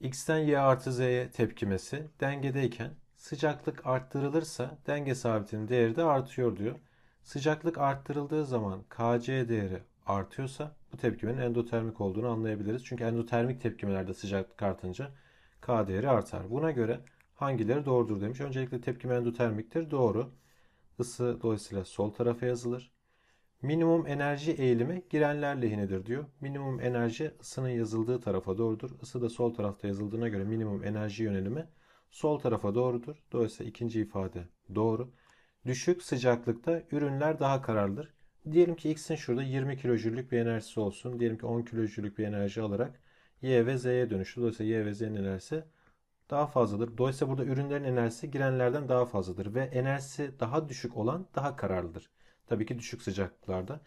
x'ten y artı z'ye tepkimesi dengedeyken sıcaklık arttırılırsa denge sabitinin değeri de artıyor diyor. Sıcaklık arttırıldığı zaman kc değeri artıyorsa bu tepkimenin endotermik olduğunu anlayabiliriz. Çünkü endotermik tepkimelerde sıcaklık artınca k değeri artar. Buna göre hangileri doğrudur demiş. Öncelikle tepkime endotermiktir. Doğru. Isı dolayısıyla sol tarafa yazılır. Minimum enerji eğilimi girenler lehinedir diyor. Minimum enerji ısının yazıldığı tarafa doğrudur. Isı da sol tarafta yazıldığına göre minimum enerji yönelimi sol tarafa doğrudur. Dolayısıyla ikinci ifade doğru. Düşük sıcaklıkta ürünler daha kararlıdır. Diyelim ki X'in şurada 20 kilojüllük bir enerjisi olsun. Diyelim ki 10 kilojüllük bir enerji alarak Y ve Z'ye dönüştü. Dolayısıyla Y ve Z'nin enerjisi daha fazladır. Dolayısıyla burada ürünlerin enerjisi girenlerden daha fazladır ve enerjisi daha düşük olan daha kararlıdır. Tabii ki düşük sıcaklıklarda.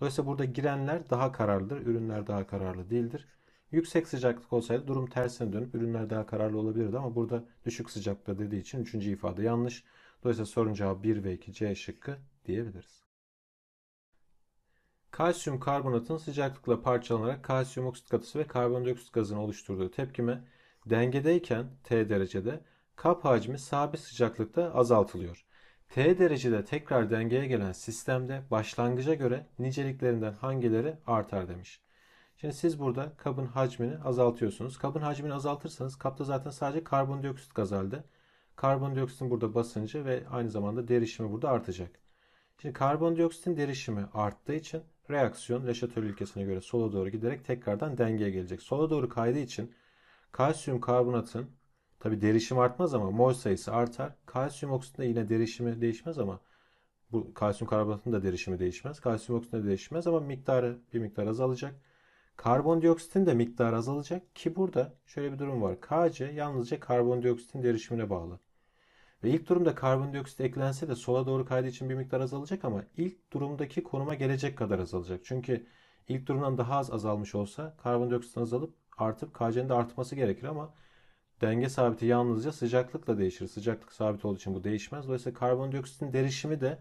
Dolayısıyla burada girenler daha kararlıdır. Ürünler daha kararlı değildir. Yüksek sıcaklık olsaydı durum tersine dönüp ürünler daha kararlı olabilirdi ama burada düşük sıcaklıkta dediği için üçüncü ifade yanlış. Dolayısıyla sorun cevabı 1 ve 2 C şıkkı diyebiliriz. Kalsiyum karbonatın sıcaklıkla parçalanarak kalsiyum oksit katısı ve karbondioksit gazını oluşturduğu tepkime dengedeyken T derecede kap hacmi sabit sıcaklıkta azaltılıyor. T derecede tekrar dengeye gelen sistemde başlangıca göre niceliklerinden hangileri artar demiş. Şimdi siz burada kabın hacmini azaltıyorsunuz. Kabın hacmini azaltırsanız kapta zaten sadece karbondioksit gaz halde. Karbondioksitin burada basıncı ve aynı zamanda derişimi burada artacak. Şimdi karbondioksitin derişimi arttığı için reaksiyon Leşatör ilkesine göre sola doğru giderek tekrardan dengeye gelecek. Sola doğru kaydığı için kalsiyum karbonatın Tabi derişim artmaz ama mol sayısı artar. Kalsiyum oksitinde yine derişimi değişmez ama bu kalsiyum karbonatının da derişimi değişmez. Kalsiyum oksitinde değişmez ama miktarı bir miktar azalacak. Karbondioksitin de miktarı azalacak ki burada şöyle bir durum var. Kc yalnızca karbondioksitin derişimine bağlı. Ve ilk durumda karbondioksit eklense de sola doğru kaydığı için bir miktar azalacak ama ilk durumdaki konuma gelecek kadar azalacak. Çünkü ilk durumdan daha az azalmış olsa karbondioksitin azalıp artıp Kc'nin de artması gerekir ama Denge sabiti yalnızca sıcaklıkla değişir. Sıcaklık sabit olduğu için bu değişmez. Dolayısıyla karbondioksitin derişimi de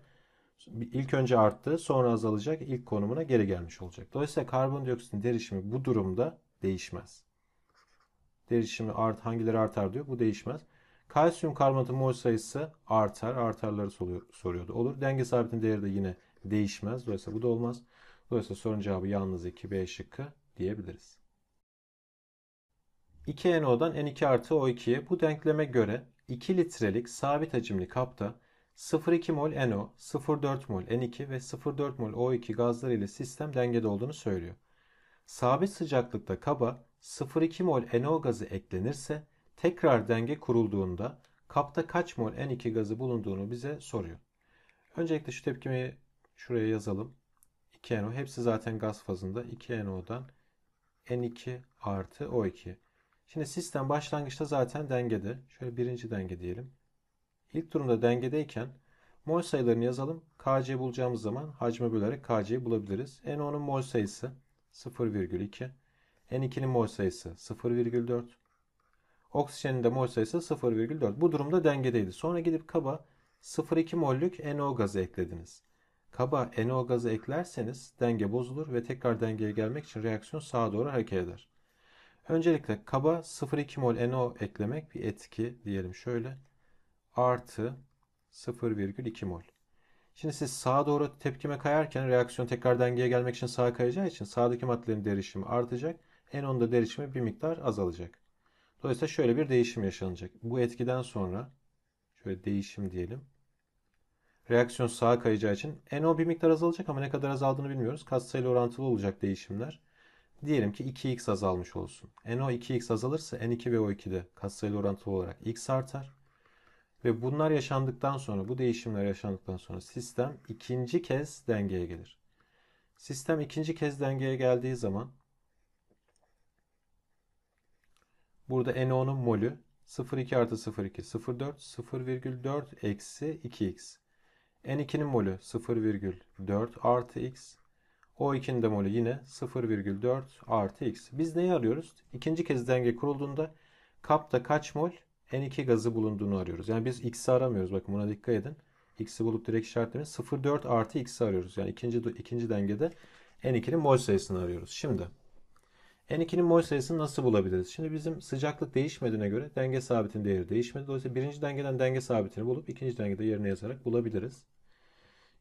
ilk önce arttı, sonra azalacak, ilk konumuna geri gelmiş olacak. Dolayısıyla karbondioksitin derişimi bu durumda değişmez. Derişimi art, hangileri artar diyor. Bu değişmez. Kalsiyum karbonatı mol sayısı artar. Artarları soruyordu. Olur. Denge sabitin değeri de yine değişmez. Dolayısıyla bu da olmaz. Dolayısıyla sorunun cevabı yalnız 2B şıkkı diyebiliriz. 2NO'dan N2 artı O2'ye bu denkleme göre 2 litrelik sabit hacimli kapta 0,2 mol NO, 0,4 mol N2 ve 0,4 mol O2 gazları ile sistem dengede olduğunu söylüyor. Sabit sıcaklıkta kaba 0,2 mol NO gazı eklenirse tekrar denge kurulduğunda kapta kaç mol N2 gazı bulunduğunu bize soruyor. Öncelikle şu tepkimeyi şuraya yazalım. 2NO hepsi zaten gaz fazında 2NO'dan N2 artı O2. Şimdi sistem başlangıçta zaten dengede. Şöyle birinci denge diyelim. İlk durumda dengedeyken mol sayılarını yazalım. KC bulacağımız zaman hacme bölerek KC'yi bulabiliriz. N10'un mol sayısı 0,2. N2'nin mol sayısı 0,4. Oksijenin de mol sayısı 0,4. Bu durumda dengedeydi. Sonra gidip kaba 0,2 mollük NO gazı eklediniz. Kaba NO gazı eklerseniz denge bozulur ve tekrar dengeye gelmek için reaksiyon sağa doğru hareket eder. Öncelikle kaba 0,2 mol NO eklemek bir etki diyelim şöyle. Artı 0,2 mol. Şimdi siz sağa doğru tepkime kayarken reaksiyon tekrar dengeye gelmek için sağa kayacağı için sağdaki maddelerin derişimi artacak. NO'nun da derişimi bir miktar azalacak. Dolayısıyla şöyle bir değişim yaşanacak. Bu etkiden sonra şöyle değişim diyelim. Reaksiyon sağa kayacağı için NO bir miktar azalacak ama ne kadar azaldığını bilmiyoruz. Katsayılı orantılı olacak değişimler. Diyelim ki 2x azalmış olsun. NO 2x azalırsa N2 ve O2'de katsayılı orantılı olarak x artar. Ve bunlar yaşandıktan sonra, bu değişimler yaşandıktan sonra sistem ikinci kez dengeye gelir. Sistem ikinci kez dengeye geldiği zaman burada NO'nun molü 0,2 artı 0,2 0,4 0,4 eksi 2x. N2'nin molü 0,4 artı x o2'nin de yine 0,4 artı X. Biz neyi arıyoruz? İkinci kez denge kurulduğunda kapta kaç mol N2 gazı bulunduğunu arıyoruz. Yani biz X'i aramıyoruz. Bakın buna dikkat edin. X'i bulup direkt işaretlemeyiz. 0,4 artı X'i arıyoruz. Yani ikinci, ikinci dengede N2'nin mol sayısını arıyoruz. Şimdi N2'nin mol sayısını nasıl bulabiliriz? Şimdi bizim sıcaklık değişmediğine göre denge sabitin değeri değişmedi. Dolayısıyla birinci dengeden denge sabitini bulup ikinci dengede yerine yazarak bulabiliriz.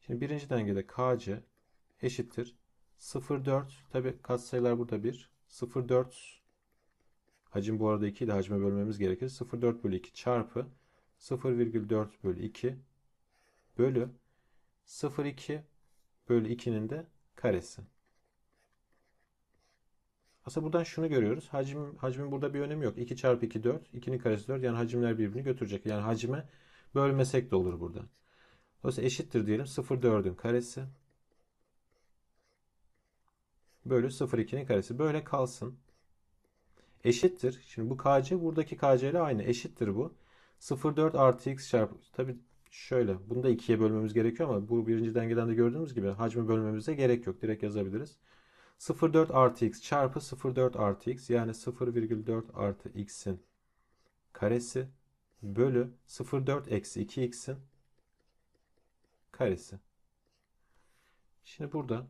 Şimdi birinci dengede Kc eşittir 04 tabi katsayılar burada 1. 04 hacim bu arada 2 ile hacme bölmemiz gerekir. 04 bölü 2 çarpı 0,4 bölü 2 bölü 0,2 bölü 2'nin de karesi. Aslında buradan şunu görüyoruz. Hacim, hacmin burada bir önemi yok. 2 çarpı 2 4. 2'nin karesi 4. Yani hacimler birbirini götürecek. Yani hacime bölmesek de olur burada. Dolayısıyla eşittir diyelim. 0 4'ün karesi bölü 0,2'nin karesi. Böyle kalsın. Eşittir. Şimdi bu kc buradaki kc ile aynı. Eşittir bu. 0,4 artı x çarpı. Tabi şöyle. Bunu da 2'ye bölmemiz gerekiyor ama bu birinci dengeden de gördüğümüz gibi hacmi bölmemize gerek yok. Direkt yazabiliriz. 0,4 artı x çarpı 0,4 artı x yani 0,4 artı x'in karesi bölü 0,4 eksi 2x'in karesi. Şimdi burada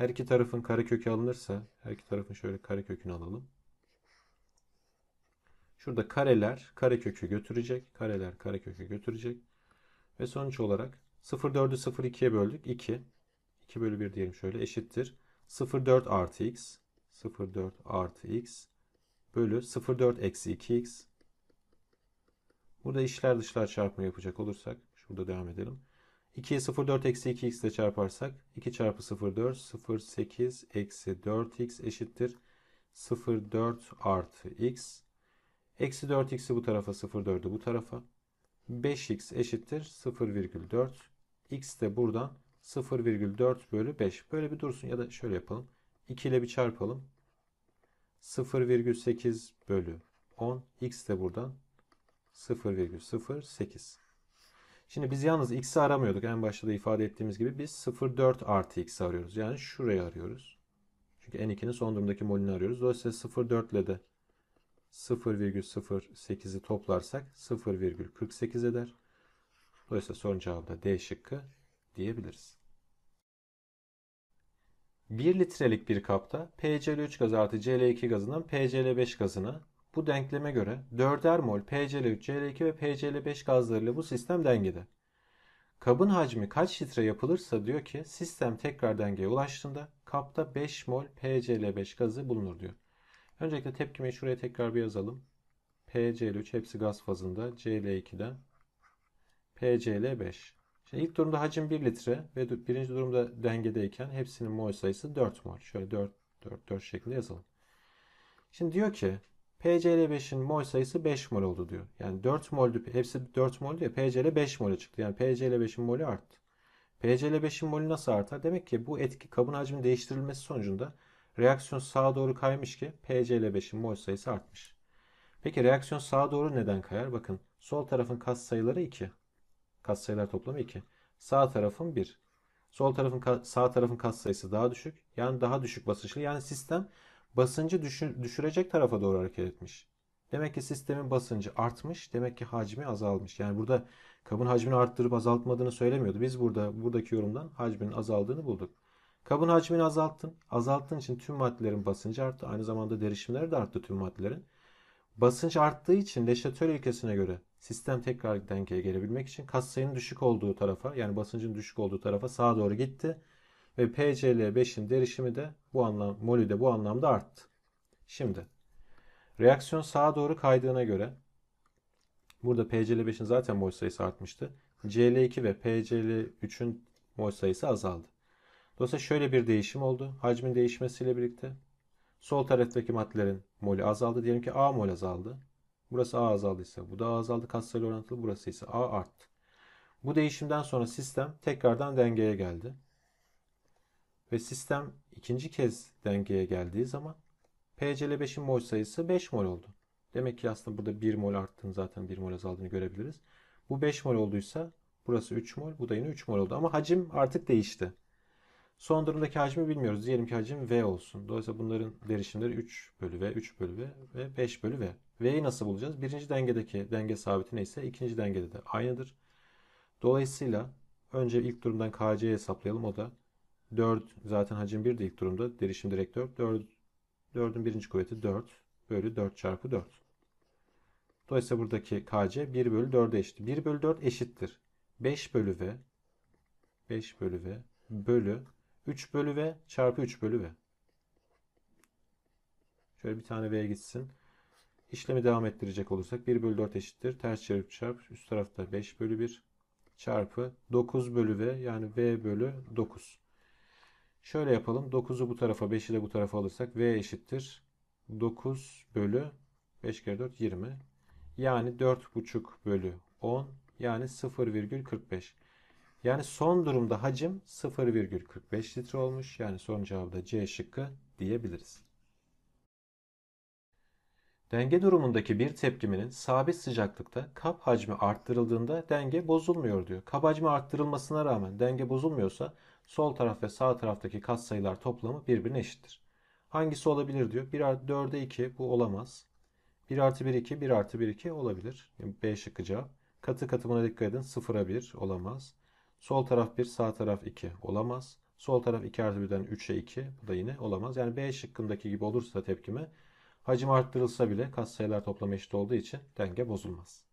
her iki tarafın karekökü alınırsa her iki tarafın şöyle karekökünü alalım. Şurada kareler karekökü götürecek. Kareler karekökü götürecek. Ve sonuç olarak 0,4'ü 0,2'ye böldük. 2. 2 bölü 1 diyelim şöyle eşittir. 0,4 artı x. 0,4 artı x bölü 0,4 eksi 2x. Burada işler dışlar çarpımı yapacak olursak şurada devam edelim. 2'ye 0,4 eksi 2x ile çarparsak 2 çarpı 0,4 0,8 eksi 4x eşittir 0,4 artı x. Eksi 4x'i bu tarafa 0,4'ü bu tarafa. 5x eşittir 0,4. x de buradan 0,4 bölü 5. Böyle bir dursun ya da şöyle yapalım. 2 ile bir çarpalım. 0,8 bölü 10. x de buradan 0,08. Şimdi biz yalnız x'i aramıyorduk. En başta da ifade ettiğimiz gibi biz 0,4 artı x'i arıyoruz. Yani şurayı arıyoruz. Çünkü n2'nin son durumdaki molünü arıyoruz. Dolayısıyla 0,4 ile de 0,08'i toplarsak 0,48 eder. Dolayısıyla son cevabı da D şıkkı diyebiliriz. 1 litrelik bir kapta PCl3 gazı artı Cl2 gazından PCl5 gazına bu denkleme göre 4'er mol PCl3, Cl2 ve PCl5 gazlarıyla bu sistem dengede. Kabın hacmi kaç litre yapılırsa diyor ki sistem tekrar dengeye ulaştığında kapta 5 mol PCl5 gazı bulunur diyor. Öncelikle tepkimeyi şuraya tekrar bir yazalım. PCl3 hepsi gaz fazında Cl2'den PCl5. Şimdi ilk durumda hacim 1 litre ve birinci durumda dengedeyken hepsinin mol sayısı 4 mol. Şöyle 4, 4, 4 şeklinde yazalım. Şimdi diyor ki PCl5'in mol sayısı 5 mol oldu diyor. Yani 4 moldu hepsi 4 moldu ya PCl 5 mole çıktı. Yani PCl5'in molü arttı. PCl5'in molü nasıl artar? Demek ki bu etki kabın hacmin değiştirilmesi sonucunda reaksiyon sağa doğru kaymış ki PCl5'in mol sayısı artmış. Peki reaksiyon sağa doğru neden kayar? Bakın sol tarafın kas sayıları 2. Kas sayılar toplamı 2. Sağ tarafın 1. Sol tarafın sağ tarafın kas sayısı daha düşük. Yani daha düşük basınçlı. Yani sistem basıncı düşürecek tarafa doğru hareket etmiş. Demek ki sistemin basıncı artmış, demek ki hacmi azalmış. Yani burada kabın hacmini arttırıp azaltmadığını söylemiyordu. Biz burada buradaki yorumdan hacminin azaldığını bulduk. Kabın hacmini azalttın. Azalttığın için tüm maddelerin basıncı arttı. Aynı zamanda derişimleri de arttı tüm maddelerin. Basınç arttığı için Leşatör ilkesine göre sistem tekrar dengeye gelebilmek için katsayının düşük olduğu tarafa yani basıncın düşük olduğu tarafa sağa doğru gitti. Ve PCl5'in derişimi de bu anlam molü de bu anlamda arttı. Şimdi reaksiyon sağa doğru kaydığına göre burada PCl5'in zaten mol sayısı artmıştı. Cl2 ve PCl3'ün mol sayısı azaldı. Dolayısıyla şöyle bir değişim oldu. Hacmin değişmesiyle birlikte sol taraftaki maddelerin molü azaldı. Diyelim ki A mol azaldı. Burası A azaldıysa bu da A azaldı. Katsayılı orantılı burası ise A arttı. Bu değişimden sonra sistem tekrardan dengeye geldi. Ve sistem ikinci kez dengeye geldiği zaman PCl5'in mol sayısı 5 mol oldu. Demek ki aslında burada 1 mol arttığını zaten 1 mol azaldığını görebiliriz. Bu 5 mol olduysa burası 3 mol bu da yine 3 mol oldu. Ama hacim artık değişti. Son durumdaki hacmi bilmiyoruz. Diyelim ki hacim V olsun. Dolayısıyla bunların derişimleri 3 bölü V, 3 bölü V ve 5 bölü V. V'yi nasıl bulacağız? Birinci dengedeki denge sabiti neyse ikinci dengede de aynıdır. Dolayısıyla önce ilk durumdan KC'yi hesaplayalım. O da 4 zaten hacim 1 de ilk durumda. Derişim direkt 4. 4 4'ün birinci kuvveti 4 bölü 4 çarpı 4. Dolayısıyla buradaki kc 1 bölü 4'e eşit. 1 bölü 4 eşittir. 5 bölü v 5 bölü v bölü 3 bölü v çarpı 3 bölü v. Şöyle bir tane v'ye gitsin. İşlemi devam ettirecek olursak 1 bölü 4 eşittir. Ters çevirip çarp. Üst tarafta 5 bölü 1 çarpı 9 bölü v yani v bölü 9. Şöyle yapalım. 9'u bu tarafa 5'i de bu tarafa alırsak V eşittir. 9 bölü 5 kere 4 20. Yani 4,5 bölü 10 yani 0,45. Yani son durumda hacim 0,45 litre olmuş. Yani son cevabı da C şıkkı diyebiliriz. Denge durumundaki bir tepkiminin sabit sıcaklıkta kap hacmi arttırıldığında denge bozulmuyor diyor. Kap hacmi arttırılmasına rağmen denge bozulmuyorsa Sol taraf ve sağ taraftaki katsayılar toplamı birbirine eşittir. Hangisi olabilir diyor. 1 artı 4'e 2 bu olamaz. 1 artı 1 2, 1 artı 1 2 olabilir. Yani B şıkkı cevap. Katı katımına dikkat edin. 0'a 1 olamaz. Sol taraf 1, sağ taraf 2 olamaz. Sol taraf 2 artı 1'den 3'e 2 bu da yine olamaz. Yani B şıkkındaki gibi olursa tepkime hacim arttırılsa bile katsayılar toplamı eşit olduğu için denge bozulmaz.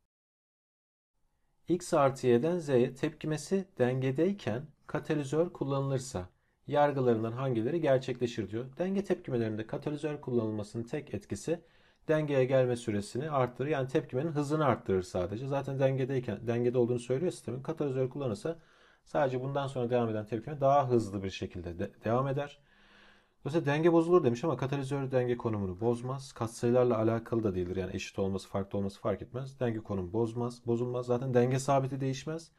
X artı Y'den Z'ye tepkimesi dengedeyken katalizör kullanılırsa yargılarından hangileri gerçekleşir diyor. Denge tepkimelerinde katalizör kullanılmasının tek etkisi dengeye gelme süresini arttırır. Yani tepkimenin hızını arttırır sadece. Zaten dengedeyken dengede olduğunu söylüyor sistemin. Katalizör kullanırsa sadece bundan sonra devam eden tepkime daha hızlı bir şekilde de devam eder. Dolayısıyla denge bozulur demiş ama katalizör denge konumunu bozmaz. Katsayılarla alakalı da değildir. Yani eşit olması, farklı olması fark etmez. Denge konumu bozmaz, bozulmaz. Zaten denge sabiti değişmez.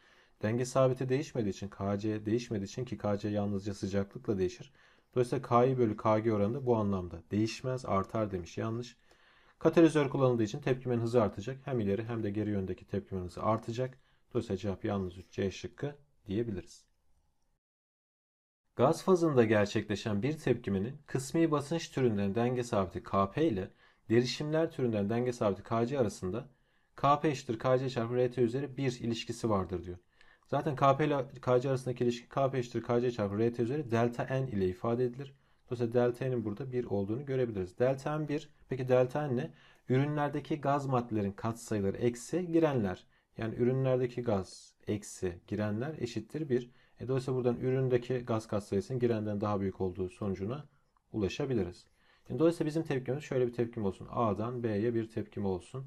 Denge sabiti değişmediği için Kc değişmediği için ki Kc yalnızca sıcaklıkla değişir. Dolayısıyla Ki bölü Kg oranı bu anlamda değişmez artar demiş yanlış. Katalizör kullanıldığı için tepkimenin hızı artacak. Hem ileri hem de geri yöndeki tepkimenin hızı artacak. Dolayısıyla cevap yalnız 3 C şıkkı diyebiliriz. Gaz fazında gerçekleşen bir tepkimenin kısmi basınç türünden denge sabiti Kp ile derişimler türünden denge sabiti Kc arasında Kp eşittir Kc çarpı Rt üzeri 1 ilişkisi vardır diyor. Zaten Kp ile Kc arasındaki ilişki Kp eşittir Kc çarpı Rt üzeri delta n ile ifade edilir. Dolayısıyla delta n'in burada 1 olduğunu görebiliriz. Delta n 1. Peki delta n ne? Ürünlerdeki gaz maddelerin katsayıları eksi girenler. Yani ürünlerdeki gaz eksi girenler eşittir 1. E dolayısıyla buradan üründeki gaz katsayısının girenden daha büyük olduğu sonucuna ulaşabiliriz. Şimdi e, dolayısıyla bizim tepkimiz şöyle bir tepkim olsun. A'dan B'ye bir tepkim olsun.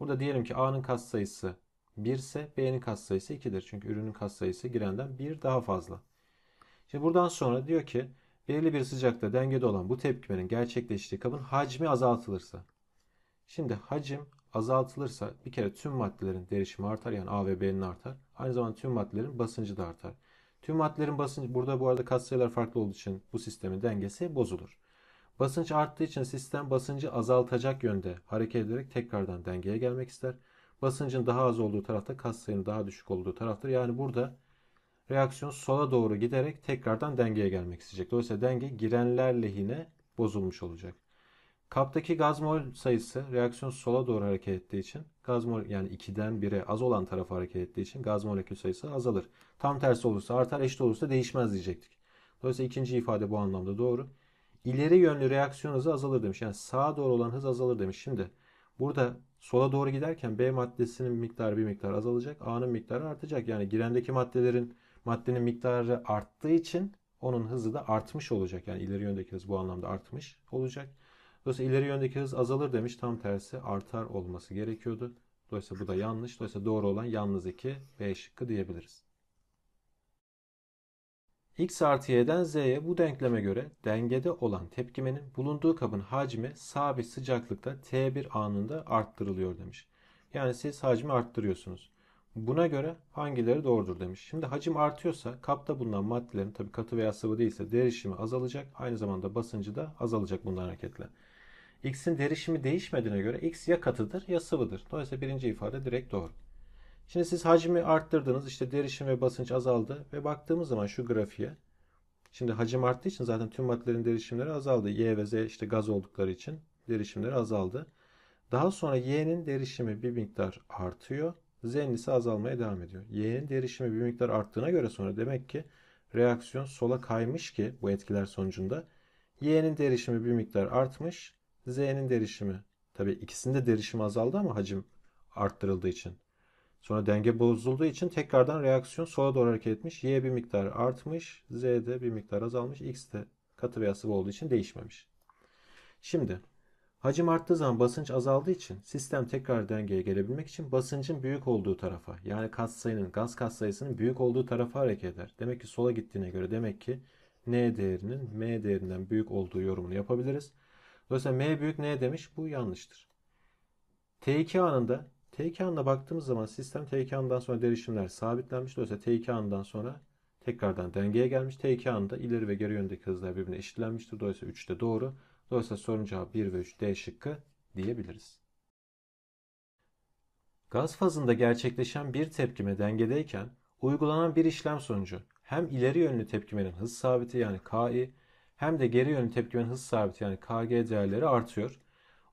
Burada diyelim ki A'nın katsayısı 1 ise B'nin katsayısı 2'dir. Çünkü ürünün katsayısı girenden 1 daha fazla. Şimdi buradan sonra diyor ki belirli bir sıcakta dengede olan bu tepkimenin gerçekleştiği kabın hacmi azaltılırsa. Şimdi hacim azaltılırsa bir kere tüm maddelerin derişimi artar yani A ve B'nin artar. Aynı zamanda tüm maddelerin basıncı da artar. Tüm maddelerin basıncı burada bu arada katsayılar farklı olduğu için bu sistemin dengesi bozulur. Basınç arttığı için sistem basıncı azaltacak yönde hareket ederek tekrardan dengeye gelmek ister. Basıncın daha az olduğu tarafta kas sayının daha düşük olduğu taraftır. Yani burada reaksiyon sola doğru giderek tekrardan dengeye gelmek isteyecek. Dolayısıyla denge girenler lehine bozulmuş olacak. Kaptaki gaz mol sayısı reaksiyon sola doğru hareket ettiği için gaz mol yani 2'den 1'e az olan tarafa hareket ettiği için gaz molekül sayısı azalır. Tam tersi olursa artar eşit olursa değişmez diyecektik. Dolayısıyla ikinci ifade bu anlamda doğru. İleri yönlü reaksiyon hızı azalır demiş. Yani sağa doğru olan hız azalır demiş. Şimdi Burada sola doğru giderken B maddesinin miktarı bir miktar azalacak. A'nın miktarı artacak. Yani girendeki maddelerin maddenin miktarı arttığı için onun hızı da artmış olacak. Yani ileri yöndeki hız bu anlamda artmış olacak. Dolayısıyla ileri yöndeki hız azalır demiş. Tam tersi artar olması gerekiyordu. Dolayısıyla bu da yanlış. Dolayısıyla doğru olan yalnız 2 B şıkkı diyebiliriz x artı y'den z'ye bu denkleme göre dengede olan tepkimenin bulunduğu kabın hacmi sabit sıcaklıkta t1 anında arttırılıyor demiş. Yani siz hacmi arttırıyorsunuz. Buna göre hangileri doğrudur demiş. Şimdi hacim artıyorsa kapta bulunan maddelerin tabi katı veya sıvı değilse derişimi azalacak. Aynı zamanda basıncı da azalacak bundan hareketle. X'in derişimi değişmediğine göre X ya katıdır ya sıvıdır. Dolayısıyla birinci ifade direkt doğru. Şimdi siz hacmi arttırdınız. işte derişim ve basınç azaldı. Ve baktığımız zaman şu grafiğe. Şimdi hacim arttığı için zaten tüm maddelerin derişimleri azaldı. Y ve Z işte gaz oldukları için derişimleri azaldı. Daha sonra Y'nin derişimi bir miktar artıyor. Z'nin ise azalmaya devam ediyor. Y'nin derişimi bir miktar arttığına göre sonra demek ki reaksiyon sola kaymış ki bu etkiler sonucunda Y'nin derişimi bir miktar artmış. Z'nin derişimi tabi ikisinde derişim azaldı ama hacim arttırıldığı için Sonra denge bozulduğu için tekrardan reaksiyon sola doğru hareket etmiş. Y bir miktar artmış. Z de bir miktar azalmış. X de katı veya sıvı olduğu için değişmemiş. Şimdi hacim arttığı zaman basınç azaldığı için sistem tekrar dengeye gelebilmek için basıncın büyük olduğu tarafa yani katsayının gaz katsayısının büyük olduğu tarafa hareket eder. Demek ki sola gittiğine göre demek ki N değerinin M değerinden büyük olduğu yorumunu yapabiliriz. Dolayısıyla M büyük N demiş bu yanlıştır. T2 anında T2 baktığımız zaman sistem T2 sonra derişimler sabitlenmiş. Dolayısıyla T2 sonra tekrardan dengeye gelmiş. T2 ileri ve geri yöndeki hızlar birbirine eşitlenmiştir. Dolayısıyla 3 de doğru. Dolayısıyla sorunun cevabı 1 ve 3 D şıkkı diyebiliriz. Gaz fazında gerçekleşen bir tepkime dengedeyken uygulanan bir işlem sonucu hem ileri yönlü tepkimenin hız sabiti yani KI hem de geri yönlü tepkimenin hız sabiti yani KG değerleri artıyor.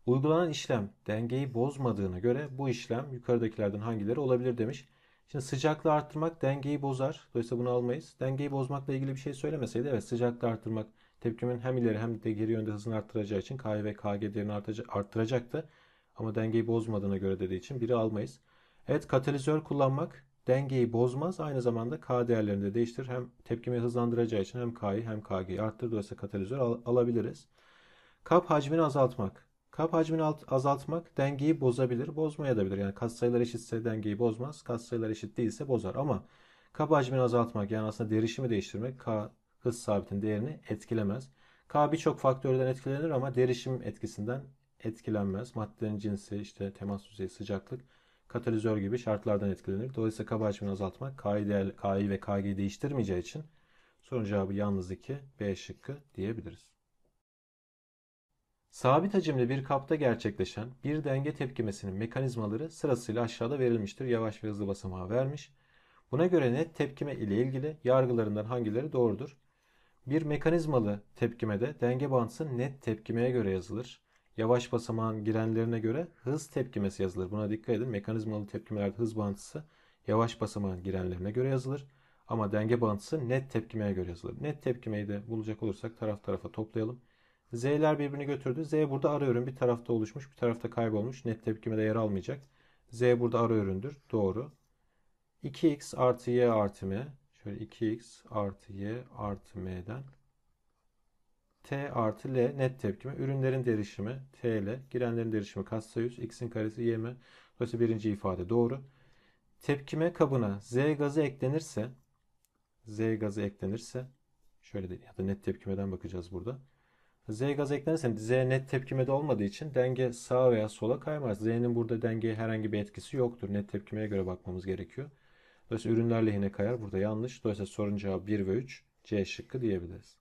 Uygulanan işlem dengeyi bozmadığına göre bu işlem yukarıdakilerden hangileri olabilir demiş. Şimdi sıcaklığı arttırmak dengeyi bozar. Dolayısıyla bunu almayız. Dengeyi bozmakla ilgili bir şey söylemeseydi evet sıcaklığı arttırmak tepkimin hem ileri hem de geri yönde hızını arttıracağı için K ve Kg değerini arttıracaktı. Ama dengeyi bozmadığına göre dediği için biri almayız. Evet katalizör kullanmak dengeyi bozmaz. Aynı zamanda K değerlerini de değiştir. Hem tepkimi hızlandıracağı için hem K'yı hem Kg'yi arttır. Dolayısıyla katalizör al alabiliriz. Kap hacmini azaltmak. Kap hacmini azaltmak dengeyi bozabilir, bozmaya da bilir. Yani kat sayılar eşitse dengeyi bozmaz, kat sayılar eşit değilse bozar. Ama kap hacmini azaltmak yani aslında derişimi değiştirmek K hız sabitin değerini etkilemez. K birçok faktörden etkilenir ama derişim etkisinden etkilenmez. Maddelerin cinsi, işte temas düzeyi, sıcaklık, katalizör gibi şartlardan etkilenir. Dolayısıyla kaba hacmini azaltmak K'yı, değer, K'yı ve KG'yi değiştirmeyeceği için sorun cevabı yalnız 2, B şıkkı diyebiliriz. Sabit hacimli bir kapta gerçekleşen bir denge tepkimesinin mekanizmaları sırasıyla aşağıda verilmiştir. Yavaş ve hızlı basamağı vermiş. Buna göre net tepkime ile ilgili yargılarından hangileri doğrudur? Bir mekanizmalı tepkimede denge bağıntısı net tepkimeye göre yazılır. Yavaş basamağın girenlerine göre hız tepkimesi yazılır. Buna dikkat edin. Mekanizmalı tepkimelerde hız bağıntısı yavaş basamağın girenlerine göre yazılır. Ama denge bağıntısı net tepkimeye göre yazılır. Net tepkimeyi de bulacak olursak taraf tarafa toplayalım. Z'ler birbirini götürdü. Z burada ara ürün bir tarafta oluşmuş bir tarafta kaybolmuş. Net tepkime de yer almayacak. Z burada ara üründür. Doğru. 2x artı y artı m. Şöyle 2x artı y artı m'den t artı l net tepkime. Ürünlerin derişimi t ile. Girenlerin derişimi katsayıs. x'in karesi y m. Dolayısıyla birinci ifade doğru. Tepkime kabına z gazı eklenirse z gazı eklenirse şöyle de ya da net tepkimeden bakacağız burada. Z gaz eklerseniz hani Z net tepkime de olmadığı için denge sağa veya sola kaymaz. Z'nin burada dengeye herhangi bir etkisi yoktur. Net tepkimeye göre bakmamız gerekiyor. Dolayısıyla ürünler lehine kayar. Burada yanlış. Dolayısıyla sorun cevabı 1 ve 3 C şıkkı diyebiliriz.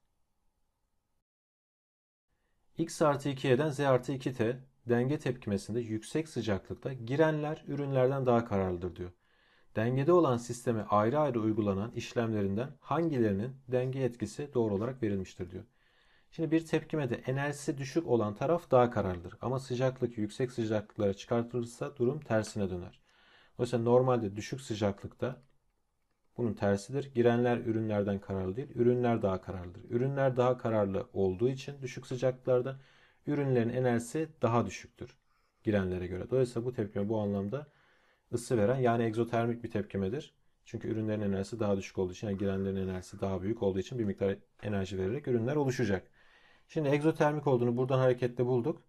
X artı y'den Z artı 2T denge tepkimesinde yüksek sıcaklıkta girenler ürünlerden daha kararlıdır diyor. Dengede olan sisteme ayrı ayrı uygulanan işlemlerinden hangilerinin denge etkisi doğru olarak verilmiştir diyor. Şimdi bir tepkimede enerjisi düşük olan taraf daha kararlıdır. Ama sıcaklık yüksek sıcaklıklara çıkartılırsa durum tersine döner. Dolayısıyla normalde düşük sıcaklıkta bunun tersidir. Girenler ürünlerden kararlı değil, ürünler daha kararlıdır. Ürünler daha kararlı olduğu için düşük sıcaklıklarda ürünlerin enerjisi daha düşüktür girenlere göre. Dolayısıyla bu tepkime bu anlamda ısı veren yani egzotermik bir tepkimedir. Çünkü ürünlerin enerjisi daha düşük olduğu için yani girenlerin enerjisi daha büyük olduğu için bir miktar enerji vererek ürünler oluşacak. Şimdi egzotermik olduğunu buradan hareketle bulduk.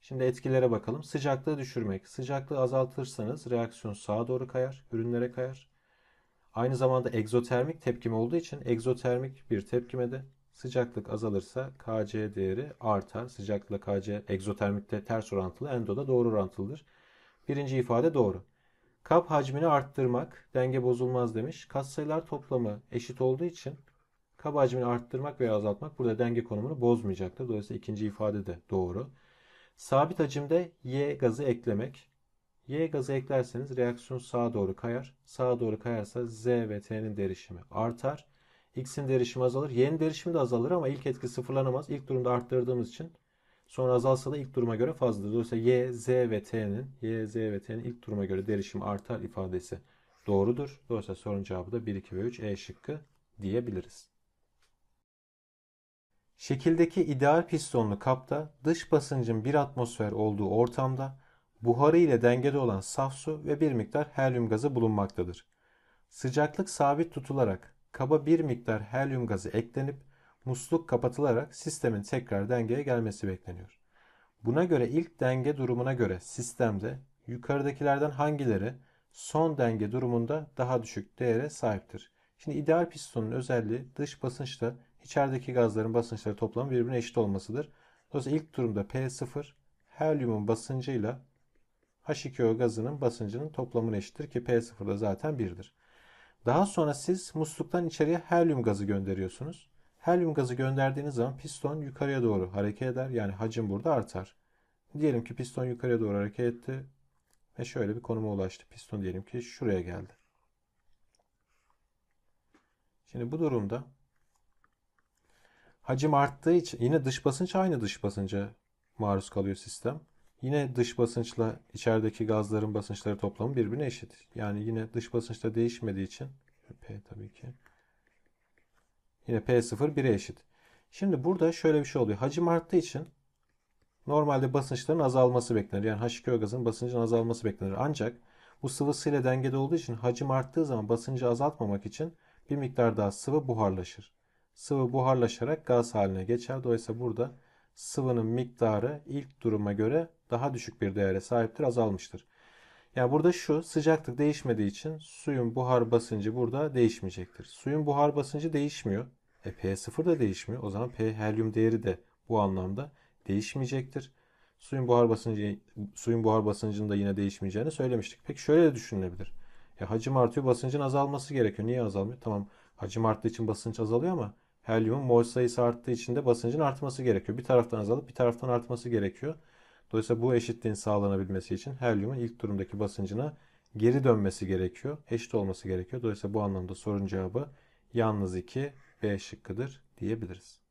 Şimdi etkilere bakalım. Sıcaklığı düşürmek. Sıcaklığı azaltırsanız reaksiyon sağa doğru kayar, ürünlere kayar. Aynı zamanda egzotermik tepkime olduğu için egzotermik bir tepkimede sıcaklık azalırsa Kc değeri artar. Sıcaklıkla Kc egzotermikte ters orantılı, endoda doğru orantılıdır. Birinci ifade doğru. Kap hacmini arttırmak, denge bozulmaz demiş. sayılar toplamı eşit olduğu için Kaba hacmini arttırmak veya azaltmak burada denge konumunu bozmayacaktır. Dolayısıyla ikinci ifade de doğru. Sabit hacimde Y gazı eklemek. Y gazı eklerseniz reaksiyon sağa doğru kayar. Sağa doğru kayarsa Z ve T'nin derişimi artar. X'in derişimi azalır. Y'nin derişimi de azalır ama ilk etki sıfırlanamaz. İlk durumda arttırdığımız için sonra azalsa da ilk duruma göre fazladır. Dolayısıyla Y, Z ve T'nin Y, Z ve T'nin ilk duruma göre derişim artar ifadesi doğrudur. Dolayısıyla sorun cevabı da 1, 2 ve 3 E şıkkı diyebiliriz. Şekildeki ideal pistonlu kapta dış basıncın bir atmosfer olduğu ortamda buharı ile dengede olan saf su ve bir miktar helyum gazı bulunmaktadır. Sıcaklık sabit tutularak kaba bir miktar helyum gazı eklenip musluk kapatılarak sistemin tekrar dengeye gelmesi bekleniyor. Buna göre ilk denge durumuna göre sistemde yukarıdakilerden hangileri son denge durumunda daha düşük değere sahiptir. Şimdi ideal pistonun özelliği dış basınçta içerideki gazların basınçları toplamı birbirine eşit olmasıdır. Dolayısıyla ilk durumda P0 helyumun basıncıyla H2O gazının basıncının toplamına eşittir ki P0 da zaten 1'dir. Daha sonra siz musluktan içeriye helyum gazı gönderiyorsunuz. Helyum gazı gönderdiğiniz zaman piston yukarıya doğru hareket eder. Yani hacim burada artar. Diyelim ki piston yukarıya doğru hareket etti ve şöyle bir konuma ulaştı. Piston diyelim ki şuraya geldi. Şimdi bu durumda hacim arttığı için yine dış basınç aynı dış basınca maruz kalıyor sistem. Yine dış basınçla içerideki gazların basınçları toplamı birbirine eşit. Yani yine dış basınçta değişmediği için P tabii ki. Yine P0 1'e eşit. Şimdi burada şöyle bir şey oluyor. Hacim arttığı için normalde basınçların azalması beklenir. Yani H2O gazının basıncının azalması beklenir. Ancak bu sıvısıyla dengede olduğu için hacim arttığı zaman basıncı azaltmamak için bir miktar daha sıvı buharlaşır sıvı buharlaşarak gaz haline geçer. Dolayısıyla burada sıvının miktarı ilk duruma göre daha düşük bir değere sahiptir, azalmıştır. Yani burada şu sıcaklık değişmediği için suyun buhar basıncı burada değişmeyecektir. Suyun buhar basıncı değişmiyor. E P0 da değişmiyor. O zaman P helyum değeri de bu anlamda değişmeyecektir. Suyun buhar basıncı suyun buhar basıncının da yine değişmeyeceğini söylemiştik. Peki şöyle de düşünülebilir. Ya hacim artıyor, basıncın azalması gerekiyor. Niye azalmıyor? Tamam, hacim arttığı için basınç azalıyor ama helyum mol sayısı arttığı için de basıncın artması gerekiyor. Bir taraftan azalıp bir taraftan artması gerekiyor. Dolayısıyla bu eşitliğin sağlanabilmesi için helyumun ilk durumdaki basıncına geri dönmesi gerekiyor. Eşit olması gerekiyor. Dolayısıyla bu anlamda sorun cevabı yalnız 2 B şıkkıdır diyebiliriz.